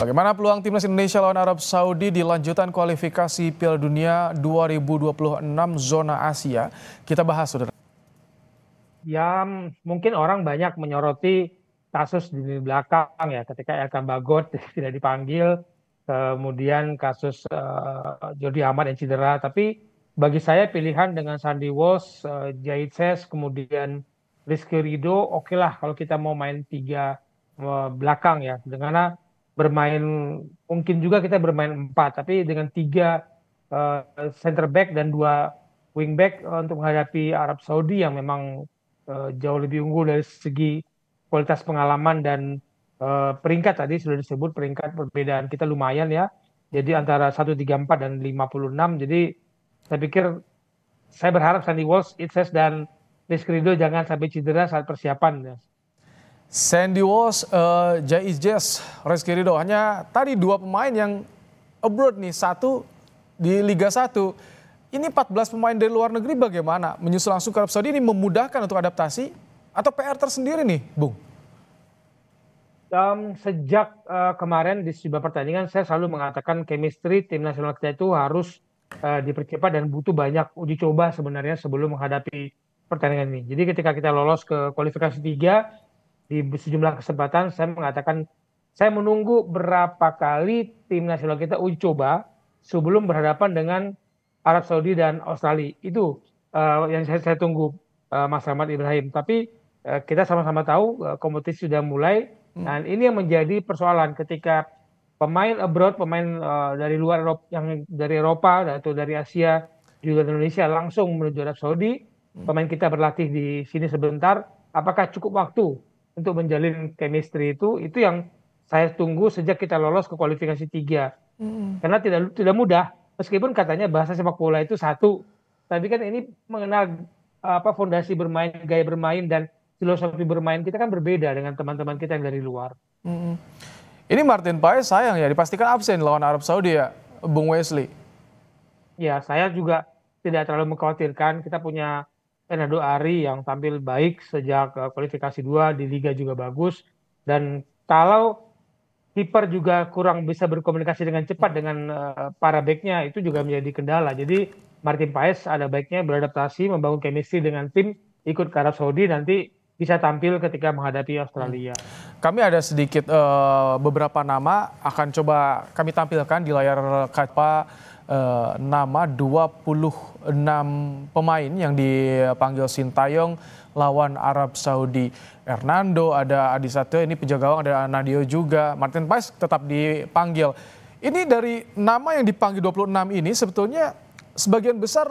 Bagaimana peluang timnas Indonesia lawan Arab Saudi di lanjutan kualifikasi Piala Dunia 2026 zona Asia? Kita bahas saudara. Ya, mungkin orang banyak menyoroti kasus di belakang ya, ketika Elkan Bagot tidak dipanggil, kemudian kasus uh, eh, Jody Ahmad yang cedera. Tapi bagi saya pilihan dengan Sandy Walsh, uh, kemudian Rizky Rido, oke okay lah kalau kita mau main tiga uh, belakang ya, dengan bermain mungkin juga kita bermain empat tapi dengan tiga uh, center back dan dua wing back eh, untuk menghadapi Arab Saudi yang memang uh, jauh lebih unggul dari segi kualitas pengalaman dan uh, peringkat tadi sudah disebut peringkat perbedaan kita lumayan ya jadi antara 134 dan 56 jadi saya pikir saya berharap Sandy Walsh, Itses dan Rizky Rido jangan sampai cedera saat persiapan ya Sandy Walsh, uh, Jai Jess, Rizky Ridho. Hanya tadi dua pemain yang abroad nih, satu di Liga 1. Ini 14 pemain dari luar negeri bagaimana? Menyusul langsung ke Arab Saudi ini memudahkan untuk adaptasi atau PR tersendiri nih, Bung? Um, sejak uh, kemarin di sebuah pertandingan saya selalu mengatakan chemistry tim nasional kita itu harus uh, dipercepat dan butuh banyak uji coba sebenarnya sebelum menghadapi pertandingan ini. Jadi ketika kita lolos ke kualifikasi tiga di sejumlah kesempatan saya mengatakan saya menunggu berapa kali tim nasional kita uji coba sebelum berhadapan dengan Arab Saudi dan Australia. Itu uh, yang saya, saya tunggu uh, Mas Ahmad Ibrahim. Tapi uh, kita sama-sama tahu uh, kompetisi sudah mulai hmm. dan ini yang menjadi persoalan ketika pemain abroad, pemain uh, dari luar Eropa, yang dari Eropa atau dari Asia juga Indonesia langsung menuju Arab Saudi. Hmm. Pemain kita berlatih di sini sebentar. Apakah cukup waktu untuk menjalin chemistry itu itu yang saya tunggu sejak kita lolos ke kualifikasi tiga mm. karena tidak tidak mudah meskipun katanya bahasa sepak bola itu satu tapi kan ini mengenal apa fondasi bermain gaya bermain dan filosofi bermain kita kan berbeda dengan teman-teman kita yang dari luar mm. ini Martin Paes sayang ya dipastikan absen lawan Arab Saudi ya Bung Wesley ya saya juga tidak terlalu mengkhawatirkan kita punya Fernando Ari yang tampil baik sejak eh, kualifikasi dua di liga juga bagus dan kalau kiper juga kurang bisa berkomunikasi dengan cepat dengan eh, para backnya itu juga menjadi kendala. Jadi Martin Paes ada baiknya beradaptasi membangun chemistry dengan tim ikut ke Arab Saudi nanti bisa tampil ketika menghadapi Australia. Hmm. Kami ada sedikit uh, beberapa nama akan coba kami tampilkan di layar kaca uh, nama 26 pemain yang dipanggil Sintayong lawan Arab Saudi. Hernando, ada Adisatyo, ini penjaga gawang, ada Nadio juga. Martin Pais tetap dipanggil. Ini dari nama yang dipanggil 26 ini sebetulnya sebagian besar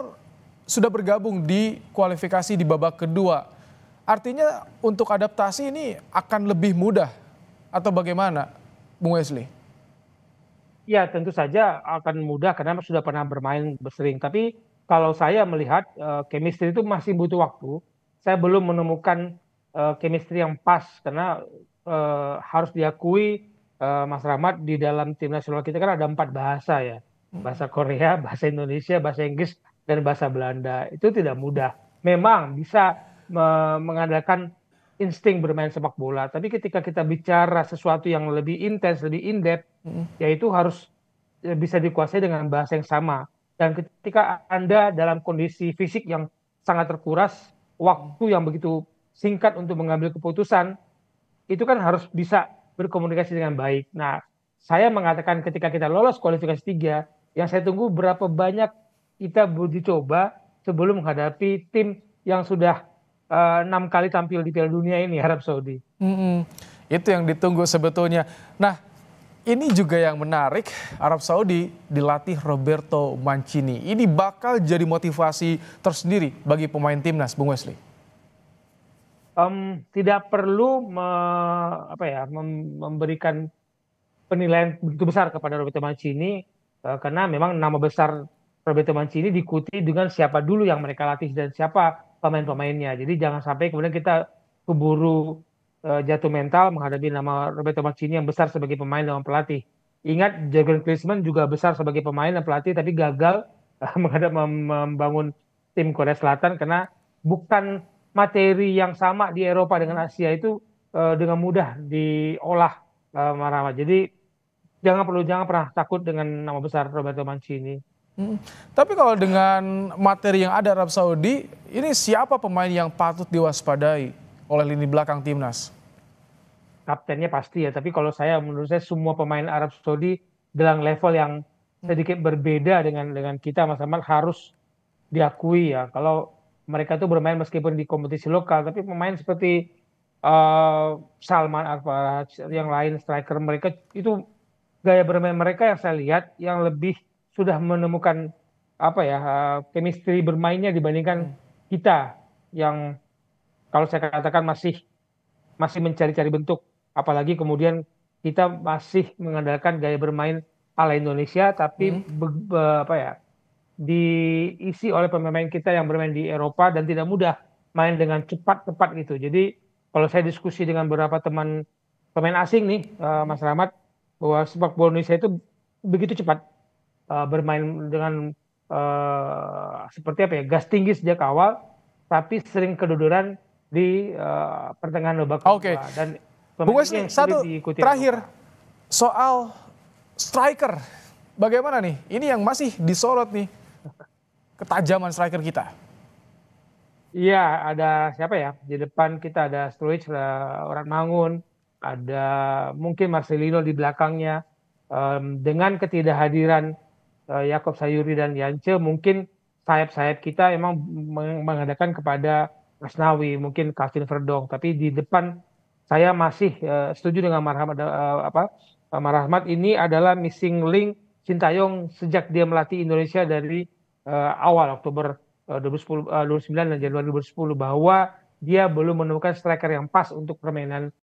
sudah bergabung di kualifikasi di babak kedua Artinya untuk adaptasi ini akan lebih mudah atau bagaimana, Bung Wesley? Ya tentu saja akan mudah karena sudah pernah bermain bersering. Tapi kalau saya melihat uh, chemistry itu masih butuh waktu. Saya belum menemukan uh, chemistry yang pas karena uh, harus diakui uh, Mas Rahmat di dalam tim nasional kita kan ada empat bahasa ya. Hmm. Bahasa Korea, bahasa Indonesia, bahasa Inggris, dan bahasa Belanda. Itu tidak mudah. Memang bisa mengadakan insting bermain sepak bola. Tapi ketika kita bicara sesuatu yang lebih intens, lebih in-depth, mm. yaitu harus eh, bisa dikuasai dengan bahasa yang sama. Dan ketika Anda dalam kondisi fisik yang sangat terkuras, waktu yang begitu singkat untuk mengambil keputusan, itu kan harus bisa berkomunikasi dengan baik. Nah, saya mengatakan ketika kita lolos kualifikasi tiga, yang saya tunggu berapa banyak kita dicoba sebelum menghadapi tim yang sudah Eh, enam uh, kali tampil di Piala Dunia ini Arab Saudi. Mm -hmm. Itu yang ditunggu sebetulnya. Nah, ini juga yang menarik Arab Saudi dilatih Roberto Mancini. Ini bakal jadi motivasi tersendiri bagi pemain timnas, Bung Wesley. Um, tidak perlu me, apa ya mem, memberikan penilaian begitu besar kepada Roberto Mancini uh, karena memang nama besar Roberto Mancini diikuti dengan siapa dulu yang mereka latih dan siapa pemain-pemainnya. Jadi jangan sampai kemudian kita keburu uh, jatuh mental menghadapi nama Roberto Mancini yang besar sebagai pemain dan pelatih. Ingat Jurgen Klinsmann juga besar sebagai pemain dan pelatih tapi gagal uh, menghadap membangun tim Korea Selatan karena bukan materi yang sama di Eropa dengan Asia itu uh, dengan mudah diolah uh, Marawa. Jadi jangan perlu jangan pernah takut dengan nama besar Roberto Mancini. Tapi kalau dengan materi yang ada Arab Saudi, ini siapa pemain yang patut diwaspadai oleh lini belakang timnas? Kaptennya pasti ya, tapi kalau saya menurut saya semua pemain Arab Saudi dalam level yang sedikit berbeda dengan dengan kita Mas Ahmad harus diakui ya. Kalau mereka itu bermain meskipun di kompetisi lokal, tapi pemain seperti uh, Salman Al yang lain striker mereka itu gaya bermain mereka yang saya lihat yang lebih sudah menemukan apa ya chemistry bermainnya dibandingkan hmm. kita yang kalau saya katakan masih masih mencari-cari bentuk apalagi kemudian kita masih mengandalkan gaya bermain ala Indonesia tapi hmm. be, be, apa ya diisi oleh pemain kita yang bermain di Eropa dan tidak mudah main dengan cepat cepat gitu jadi kalau saya diskusi dengan beberapa teman pemain asing nih eh, Mas Rahmat bahwa sepak bola Indonesia itu begitu cepat Eh, bermain dengan uh, seperti apa ya gas tinggi sejak awal, tapi sering keduduran di uh, pertengahan babak okay. kedua dan Bung Wesley, satu terakhir apa? soal striker, bagaimana nih? Ini yang masih disorot nih ketajaman striker kita. Iya, ada siapa ya? Di depan kita ada Sturridge ada orang Mangun, ada mungkin Marcelino di belakangnya. dengan ketidakhadiran Eh, Yakob Sayuri dan Yance mungkin sayap-sayap kita emang mengadakan kepada Asnawi mungkin Calvin Verdong tapi di depan saya masih uh, setuju dengan Marhamat uh, eh, apa Marhamat ini adalah missing link Sintayong sejak dia melatih Indonesia dari uh, awal Oktober uh, 2010 uh, 2009 dan Januari 2010 bahwa dia belum menemukan striker yang pas untuk permainan